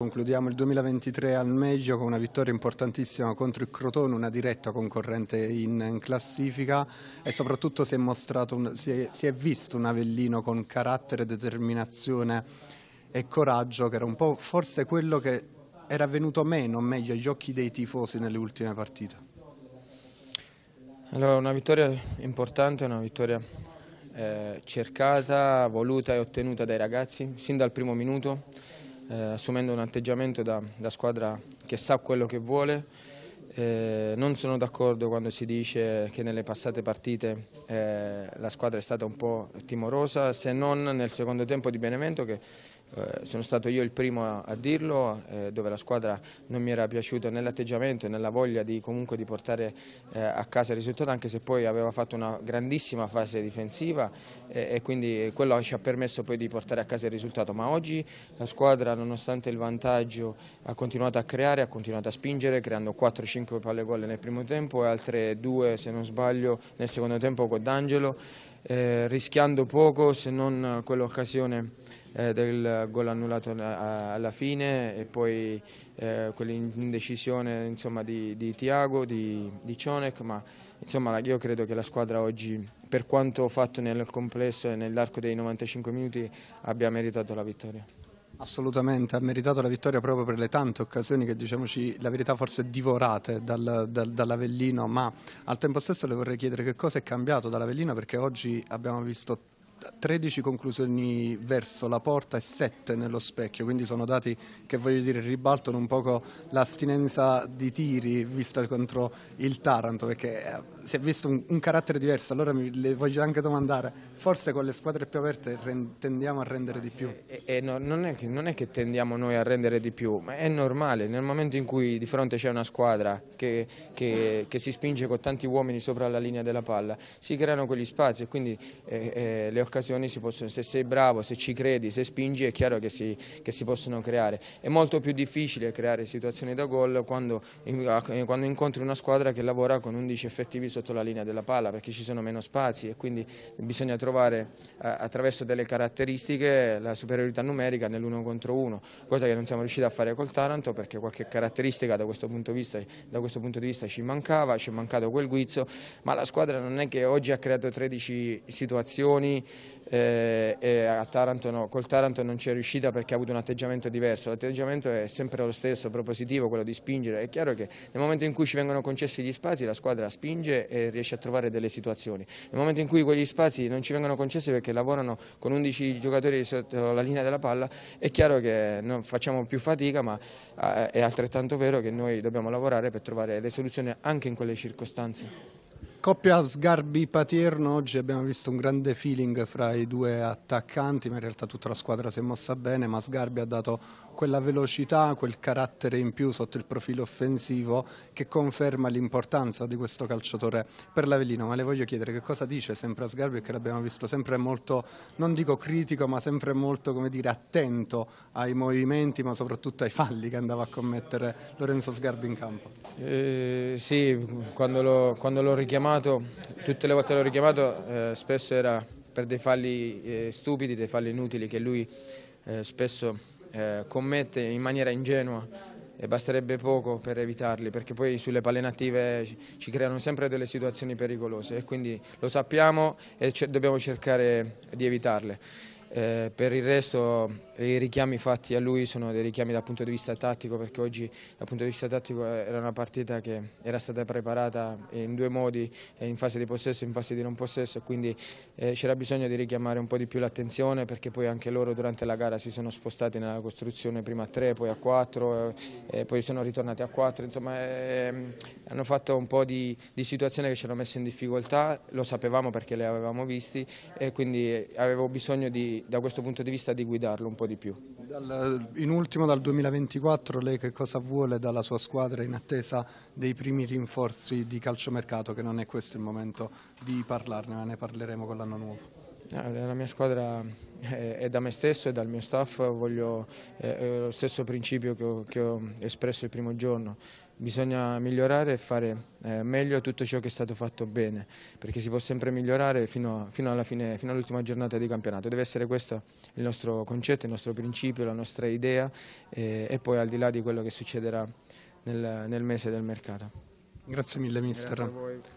Concludiamo il 2023 al meglio con una vittoria importantissima contro il Crotone, una diretta concorrente in classifica e soprattutto si è, mostrato, si è, si è visto un Avellino con carattere, determinazione e coraggio che era un po' forse quello che era venuto meno, meglio, agli occhi dei tifosi nelle ultime partite. Allora, una vittoria importante, una vittoria eh, cercata, voluta e ottenuta dai ragazzi sin dal primo minuto eh, assumendo un atteggiamento da, da, squadra che sa quello che vuole. Eh, non sono d'accordo quando si dice che nelle passate partite eh, la squadra è stata un po' timorosa, se non nel secondo tempo di Benevento che eh, sono stato io il primo a, dirlo, eh, dove la squadra non mi era piaciuta nell'atteggiamento e nella voglia di, comunque di portare eh, a casa il risultato, anche se poi aveva fatto una grandissima fase difensiva eh, e quindi quello ci ha permesso poi di portare a casa il risultato. Ma oggi la squadra, nonostante il vantaggio, ha continuato a creare, ha continuato a spingere, creando 4-5 palle gol nel primo tempo e altre 2, se non sbaglio, nel secondo tempo con D'Angelo, eh, rischiando poco se non quell'occasione eh, del gol annullato eh, alla fine e poi eh, quell'indecisione di, di Tiago, di, di Cionek, ma insomma, io credo che la squadra oggi per quanto fatto nel complesso e nell'arco dei 95 minuti abbia meritato la vittoria. Assolutamente, ha meritato la vittoria proprio per le tante occasioni che diciamoci la verità forse divorate dal, dal, dall'Avellino, ma al tempo stesso le vorrei chiedere che cosa è cambiato dall'Avellino perché oggi abbiamo visto 13 conclusioni verso la porta e 7 nello specchio, quindi sono dati che voglio dire ribaltano un poco l'astinenza di tiri vista contro il Taranto, perché eh, si è visto un, un carattere diverso, allora mi, le voglio anche domandare, forse con le squadre più aperte tendiamo a rendere di più? E, eh, e eh, no, non, è che, non, è che, tendiamo noi a rendere di più, ma è normale, nel momento in cui di fronte c'è una squadra che, che, che, si spinge con tanti uomini sopra la linea della palla, si creano quegli spazi e quindi eh, eh, le occasioni si possono, se sei bravo, se ci credi, se spingi è chiaro che si, che si possono creare. È molto più difficile creare situazioni da gol quando, eh, quando, incontri una squadra che lavora con 11 effettivi sotto la linea della palla perché ci sono meno spazi e quindi bisogna trovare eh, attraverso delle caratteristiche la superiorità numerica nell'uno contro uno, cosa che non siamo riusciti a fare col Taranto perché qualche caratteristica da questo punto di vista, punto di vista ci mancava, ci è mancato quel guizzo, ma la squadra non è che oggi ha creato 13 situazioni eh, e Taranto no. col Taranto non c'è riuscita perché ha avuto un atteggiamento diverso, l'atteggiamento è sempre lo stesso, propositivo, quello di spingere, è chiaro che nel momento in cui ci vengono concessi gli spazi la squadra spinge e riesce a trovare delle situazioni, nel momento in cui quegli spazi non ci vengono concessi perché lavorano con 11 giocatori sotto la linea della palla è chiaro che non facciamo più fatica ma eh, è altrettanto vero che noi dobbiamo lavorare per trovare le soluzioni anche in quelle circostanze coppia sgarbi patierno oggi abbiamo visto un grande feeling fra i due attaccanti, ma in realtà tutta la squadra si è mossa bene, ma Sgarbi ha dato quella velocità, quel carattere in più sotto il profilo offensivo che conferma l'importanza di questo calciatore per l'Avellino, ma le voglio chiedere che cosa dice sempre a Sgarbi che l'abbiamo visto sempre molto, non dico critico, ma sempre molto dire, attento ai movimenti, ma soprattutto ai falli che andava a commettere Lorenzo Sgarbi in campo. Eh, sì, quando l'ho richiamato, tutte le volte l'ho richiamato, eh, spesso era per dei falli eh, stupidi, dei falli inutili che lui eh, spesso eh, commette in maniera ingenua e basterebbe poco per evitarli perché poi sulle palle native ci creano sempre delle situazioni pericolose e quindi lo sappiamo e dobbiamo cercare di evitarle. Eh, per il resto i richiami fatti a lui sono dei richiami dal punto di vista tattico perché oggi dal punto di vista tattico eh, era una partita che era stata preparata in due modi, eh, in fase di possesso e in fase di non possesso quindi eh, c'era bisogno di richiamare un po' di più l'attenzione perché poi anche loro durante la gara si sono spostati nella costruzione prima a tre, poi a quattro eh, poi sono ritornati a quattro insomma ehm, hanno fatto un po' di, di situazioni che ci hanno messo in difficoltà, lo sapevamo perché le avevamo visti e quindi avevo bisogno di da questo punto di vista di guidarlo un po' di più. in ultimo dal 2024 lei che cosa vuole dalla sua squadra in attesa dei primi rinforzi di calciomercato che non è questo il momento di parlarne ma ne parleremo con l'anno nuovo? Eh, la mia squadra è da me stesso e dal mio staff, voglio eh, lo stesso principio che ho, espresso il primo giorno. Bisogna migliorare e fare eh, meglio tutto ciò che è stato fatto bene, perché si può sempre migliorare fino, all'ultima all giornata di campionato. Deve essere questo il nostro concetto, il nostro principio, la nostra idea e, poi al di là di quello che succederà nel, mese del mercato. Grazie mille mister. Grazie